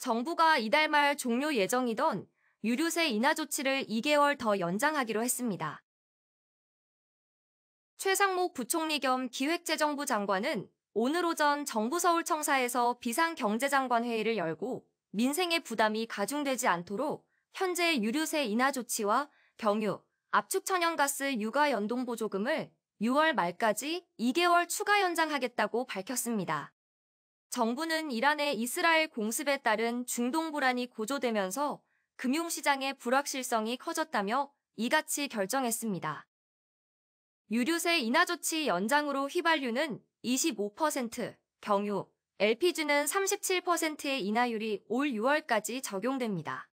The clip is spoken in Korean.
정부가 이달 말 종료 예정이던 유류세 인하 조치를 2개월 더 연장하기로 했습니다. 최상목 부총리 겸 기획재정부 장관은 오늘 오전 정부 서울청사에서 비상경제장관 회의를 열고 민생의 부담이 가중되지 않도록 현재 유류세 인하 조치와 경유, 압축천연가스 육아 연동보조금을 6월 말까지 2개월 추가 연장하겠다고 밝혔습니다. 정부는 이란의 이스라엘 공습에 따른 중동 불안이 고조되면서 금융시장의 불확실성이 커졌다며 이같이 결정했습니다. 유류세 인하 조치 연장으로 휘발유는 25%, 경유, LPG는 37%의 인하율이 올 6월까지 적용됩니다.